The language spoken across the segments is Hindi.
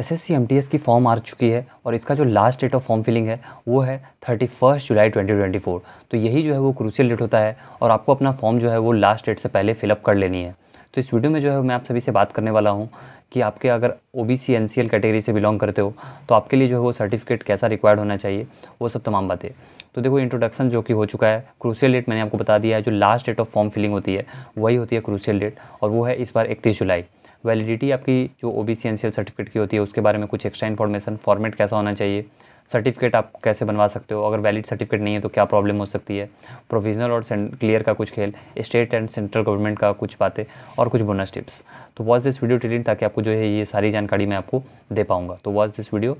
एस एस की फॉर्म आ चुकी है और इसका जो last date of form filling है वो है थर्टी फर्स्ट जुलाई 2024 तो यही जो है वो क्रूशियल डेट होता है और आपको अपना फॉर्म जो है वो लास्ट डेट से पहले फिलअप कर लेनी है तो इस वीडियो में जो है मैं आप सभी से बात करने वाला हूँ कि आपके अगर O B C N C L category से बिलोंग करते हो तो आपके लिए जो है वो सर्टिफिकेट कैसा रिक्वायर्ड होना चाहिए वो सब तमाम बातें तो देखो इंट्रोडक्शन जो कि हो चुका है क्रूशियल डेट मैंने आपको बता दिया है जो last date of form filling होती है वही होती है क्रूशियल डेट और वो है इस बार इकतीस जुलाई वैलिडिटी आपकी जो ओ बी सर्टिफिकेट की होती है उसके बारे में कुछ एक्स्ट्रा इन्फॉर्मेशन फॉर्मेट कैसा होना चाहिए सर्टिफिकेट आप कैसे बनवा सकते हो अगर वैलिड सर्टिफिकेट नहीं है तो क्या प्रॉब्लम हो सकती है प्रोविजनल और क्लियर का कुछ खेल स्टेट एंड सेंट्रल गवर्नमेंट का कुछ बातें और कुछ बोनस टिप्स तो वॉच दिस वीडियो टिलिंग ताकि आपको जो है ये सारी जानकारी मैं आपको दे पाऊँगा तो वॉच दिस वीडियो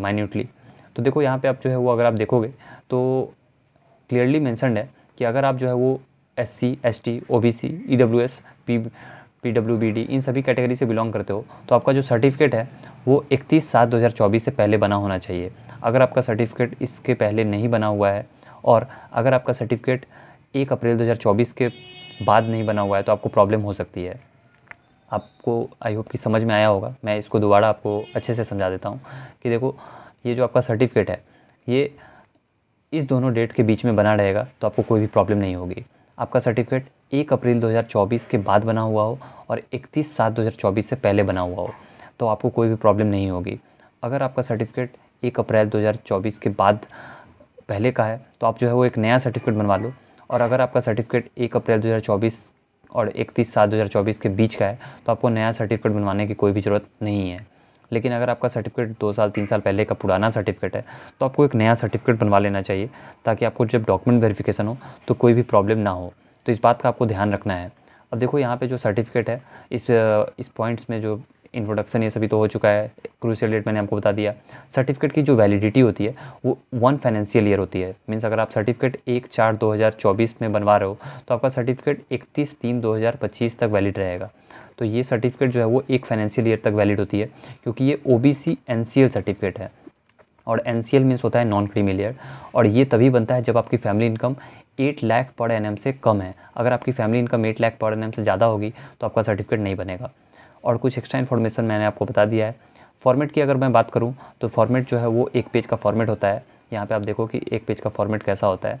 माइन्यूटली तो देखो यहाँ पर आप जो है वो अगर आप देखोगे तो क्लियरली मैंसनड है कि अगर आप जो है वो S C S T O B C E W S P P W B D इन सभी कैटेगरी से बिलोंग करते हो तो आपका जो सर्टिफिकेट है वो इकतीस सात दो हज़ार चौबीस से पहले बना होना चाहिए अगर आपका सर्टिफिकेट इसके पहले नहीं बना हुआ है और अगर आपका सर्टिफिकेट एक अप्रैल 2024 के बाद नहीं बना हुआ है तो आपको प्रॉब्लम हो सकती है आपको आई होप कि समझ में आया होगा मैं इसको दोबारा आपको अच्छे से समझा देता हूँ कि देखो ये जो आपका सर्टिफिकेट है ये इस दोनों डेट के बीच में बना रहेगा तो आपको कोई भी प्रॉब्लम नहीं होगी आपका सर्टिफिकेट एक अप्रैल 2024 के बाद बना हुआ हो और 31 सात 2024 से पहले बना हुआ हो तो आपको कोई भी प्रॉब्लम नहीं होगी अगर आपका सर्टिफिकेट एक अप्रैल 2024 के बाद पहले का है तो आप जो है वो एक नया सर्टिफिकेट बनवा लो और अगर आपका सर्टिफिकेट एक अप्रैल 2024 और इकतीस सात 2024 के बीच का है तो आपको नया सर्टिफिकेट बनवाने की कोई भी ज़रूरत नहीं है लेकिन अगर आपका सर्टिफिकेट दो साल तीन साल पहले का पुराना सर्टिफिकेट है तो आपको एक नया सर्टिफिकेट बनवा लेना चाहिए ताकि आपको जब डॉक्यूमेंट वेरिफिकेशन हो तो कोई भी प्रॉब्लम ना हो तो इस बात का आपको ध्यान रखना है अब देखो यहाँ पे जो सर्टिफिकेट है इस इस पॉइंट्स में जो इंट्रोडक्शन ये सभी तो हो चुका है क्रूसियल डेट मैंने आपको बता दिया सर्टिफिकेट की जो वैलिडिटी होती है वो वन फाइनेंशियल ईयर होती है मीन्स अगर आप सर्टिफिकेट एक चार दो हज़ार चौबीस में बनवा रहे हो तो आपका सर्टिफिकेट इकतीस तीन दो हज़ार पच्चीस तक वैलिड रहेगा तो ये सर्टिफिकेट जो है वो एक फाइनेंशियल ईयर तक वैलिड होती है क्योंकि ये O B C N C L certificate है और एन सी एल मीन्स होता है नॉन क्रीमी लेयर और ये तभी बनता है जब आपकी फैमिली इनकम एट लाख पर एन से कम है अगर आपकी फैमिली इनकम एट लाख पर एन से ज़्यादा होगी तो आपका सर्टिफिकेट नहीं बनेगा और कुछ एक्स्ट्रा इन्फॉर्मेशन मैंने आपको बता दिया है फॉर्मेट की अगर मैं बात करूँ तो फॉर्मेट जो है वो एक पेज का फॉर्मेट होता है यहाँ पे आप देखो कि एक पेज का फॉर्मेट कैसा होता है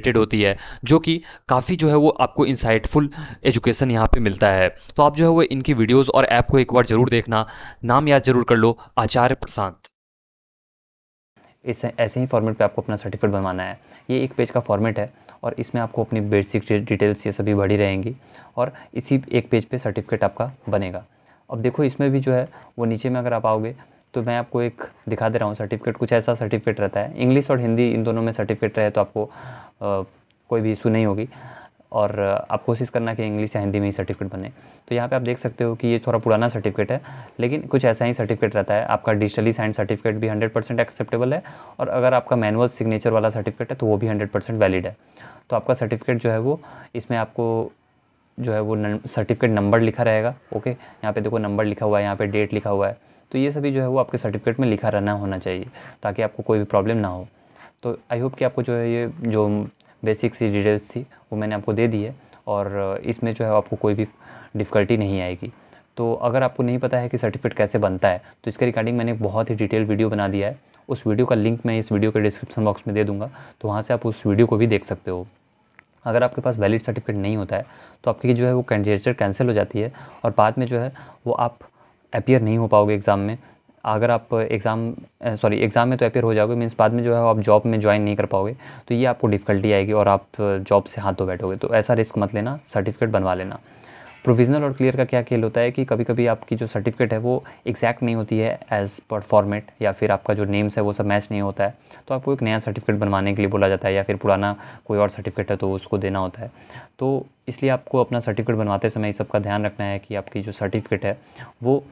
रिलेटेड होती है जो कि काफ़ी जो है वो आपको इंसाइटफुल एजुकेशन यहाँ पे मिलता है तो आप जो है वो इनकी वीडियोस और ऐप को एक बार ज़रूर देखना नाम याद जरूर कर लो आचार्य प्रशांत इस ऐसे ही फॉर्मेट पे आपको अपना सर्टिफिकेट बनवाना है ये एक पेज का फॉर्मेट है और इसमें आपको अपनी बेसिक डिटेल्स ये सभी बढ़ी रहेंगी और इसी एक पेज पर पे सर्टिफिकेट आपका बनेगा अब देखो इसमें भी जो है वो नीचे में अगर आप आओगे तो मैं आपको एक दिखा दे रहा हूँ सर्टिफिकेट कुछ ऐसा सर्टिफिकेट रहता है इंग्लिश और हिंदी इन दोनों में सर्टिफिकेट रहे तो आपको आ, कोई भी इशू नहीं होगी और आप कोशिश करना कि इंग्लिश या हिंदी में ही सर्टिफिकेट बने तो यहाँ पे आप देख सकते हो कि ये थोड़ा पुराना सर्टिफिकेट है लेकिन कुछ ऐसा ही सर्टिफिकेट रहता है आपका डिजिटली साइन सर्टिफिकेट भी 100 परसेंट एक्सेप्टेबल है और अगर आपका मैनुअल सिग्नेचर वाला सर्टिफिकेट है तो वो भी 100 परसेंट वैलिड है तो आपका सर्टिफिकेट जो है वो इसमें आपको जो है वो सर्टिफिकेट नंबर लिखा रहेगा ओके यहाँ पर देखो नंबर लिखा हुआ है यहाँ पर डेट लिखा हुआ है तो ये सभी जो है वो आपके सर्टिफिकेट में लिखा रहना होना चाहिए ताकि आपको कोई भी प्रॉब्लम ना हो तो आई होप कि आपको जो है ये जो बेसिक सी डिटेल्स थी वो मैंने आपको दे दी है और इसमें जो है आपको कोई भी डिफ़िकल्टी नहीं आएगी तो अगर आपको नहीं पता है कि सर्टिफिकेट कैसे बनता है तो इसके रिगार्डिंग मैंने बहुत ही डिटेल वीडियो बना दिया है उस वीडियो का लिंक मैं इस वीडियो के डिस्क्रिप्शन बॉक्स में दे दूंगा तो वहाँ से आप उस वीडियो को भी देख सकते हो अगर आपके पास वैलिड सर्टिफिकेट नहीं होता है तो आपकी जो है वो कैंडिडेचर कैंसिल हो जाती है और बाद में जो है वो आप अपियर नहीं हो पाओगे एग्ज़ाम में अगर आप एग्ज़ाम सॉरी एग्ज़ाम में तो अपियर हो जाओगे मीन्स बाद में जो है आप जॉब में ज्वाइन नहीं कर पाओगे तो ये आपको डिफ़िकल्टी आएगी और आप जॉब से हाथ धो बैठोगे तो ऐसा रिस्क मत लेना सर्टिफिकेट बनवा लेना प्रोविजनल और क्लियर का क्या खेल होता है कि कभी कभी आपकी जो सर्टिफिकेट है वो एग्जैक्ट नहीं होती है एज़ पर फॉर्मेट या फिर आपका जो नेम्स है वो सब मैच नहीं होता है तो आपको एक नया सर्टिफिकेट बनवाने के लिए बोला जाता है या फिर पुराना कोई और सर्टिफिकेट है तो उसको देना होता है तो इसलिए आपको अपना सर्टिफिकेट बनवाते समय इस सब का ध्यान रखना है कि आपकी जो सर्टिफिकेट है वो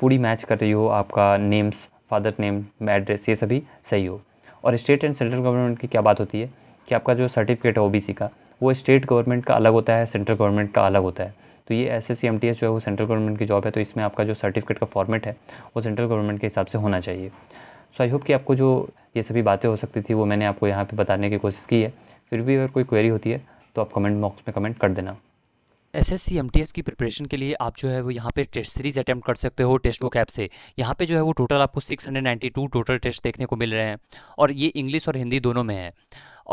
पूरी मैच कर रही हो आपका नेम्स फादर नेम एड्रेस ये सभी सही हो और स्टेट एंड सेंट्रल गवर्नमेंट की क्या बात होती है कि आपका जो सर्टिफिकेट है ओबीसी का वो स्टेट गवर्नमेंट का अलग होता है सेंट्रल गवर्नमेंट का अलग होता है तो ये एस एस जो है वो सेंट्रल गवर्नमेंट की जॉब है तो इसमें आपका जो सर्टिफिकेट का फॉर्मेट है वो सेंट्रल गवर्नमेंट के हिसाब से होना चाहिए सो आई होप कि आपको जो ये सभी बातें हो सकती थी वो मैंने आपको यहाँ पे बताने की कोशिश की है फिर भी अगर कोई क्वेरी होती है तो आप कमेंट बॉक्स में कमेंट कर देना S S C M T S की प्रिपरेशन के लिए आप जो है वो यहाँ पे टेस्ट सीरीज अटैम्प्ट कर सकते हो टेस्ट बुक ऐप से यहाँ पे जो है वो टोटल आपको 692 टोटल टेस्ट देखने को मिल रहे हैं और ये इंग्लिश और हिंदी दोनों में है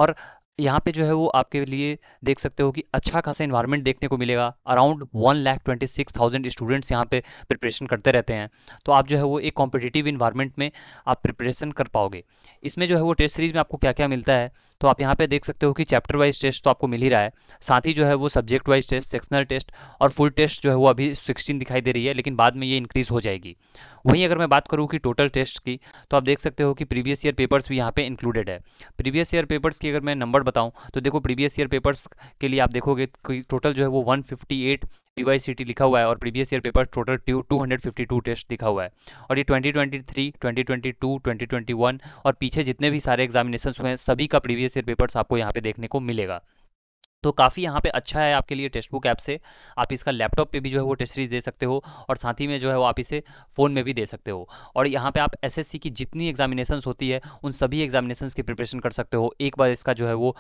और यहाँ पे जो है वो आपके लिए देख सकते हो कि अच्छा खासा इन्वायरमेंट देखने को मिलेगा around one lakh twenty six thousand students यहाँ पे प्रिपरेशन करते रहते हैं तो आप जो है वो एक कॉम्पिटिटिव इन्वायरमेंट में आप प्रिपरेशन कर पाओगे इसमें जो है वो टेस्ट सीरीज में आपको क्या क्या मिलता है तो आप यहाँ पे देख सकते हो कि चैप्टर वाइज टेस्ट तो आपको मिल ही रहा है साथ ही जो है वो subject wise test sectional test और फुल टेस्ट जो है वो अभी सिक्सटीन दिखाई दे रही है लेकिन बाद में ये इंक्रीज़ हो जाएगी वहीं अगर मैं बात करूँ कि टोटल टेस्ट की तो आप देख सकते हो कि प्रीवियस ईयर पेपर्स भी यहाँ पर इंक्लूडेड है प्रीवियस ईयर पेपर्स की अगर मैं नंबर बताऊँ तो देखो प्रीवियस ईयर पेपर्स के लिए आप देखोगे टोटल जो है वो वन पी लिखा हुआ है और previous year paper total two test लिखा हुआ है और ये 2023, 2022, 2021 और पीछे जितने भी सारे एग्जामिनेशन हुए हैं सभी का प्रीवियस ईयर पेपर्स आपको यहाँ पे देखने को मिलेगा तो काफ़ी यहाँ पे अच्छा है आपके लिए टेक्स्ट बुक ऐप से आप इसका लैपटॉप पे भी जो है वो टेस्ट सीरीज दे सकते हो और साथ ही में जो है वो आप इसे फ़ोन में भी दे सकते हो और यहाँ पे आप एसएससी की जितनी एग्जामिनेशंस होती है उन सभी एग्जामिनेशंस की प्रिपरेशन कर सकते हो एक बार इसका जो है वो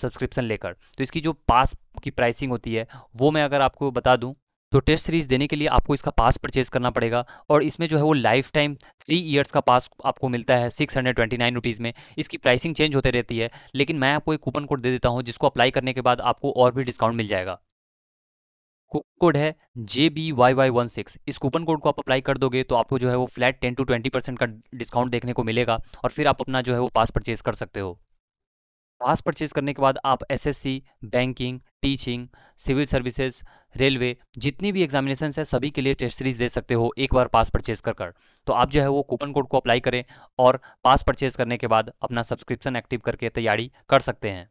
सब्सक्रिप्शन लेकर तो इसकी जो पास की प्राइसिंग होती है वो मैं अगर आपको बता दूं तो टेस्ट सीरीज देने के लिए आपको इसका पास परचेज करना पड़ेगा और इसमें जो है वो लाइफ टाइम थ्री ईयर्स का पास आपको मिलता है six hundred twenty nine rupees में इसकी प्राइसिंग चेंज होते रहती है लेकिन मैं आपको एक कूपन कोड दे देता हूँ जिसको अप्लाई करने के बाद आपको और भी डिस्काउंट मिल जाएगा कूपन कोड है J B Y Y one six इस कूपन कोड को आप अप्लाई कर दोगे तो आपको जो है वो flat ten to twenty percent का डिस्काउंट देखने को मिलेगा और फिर आप अपना जो है वो पास परचेज कर सकते हो पास परचेज करने के बाद आप SSC, banking teaching civil services railway जितनी भी एग्जामिनेशन है सभी के लिए टेस्ट सीरीज दे सकते हो एक बार पास परचेज कर कर तो आप जो है वो कूपन कोड को अप्लाई करें और पास परचेज करने के बाद अपना सब्सक्रिप्शन एक्टिव करके तैयारी कर सकते हैं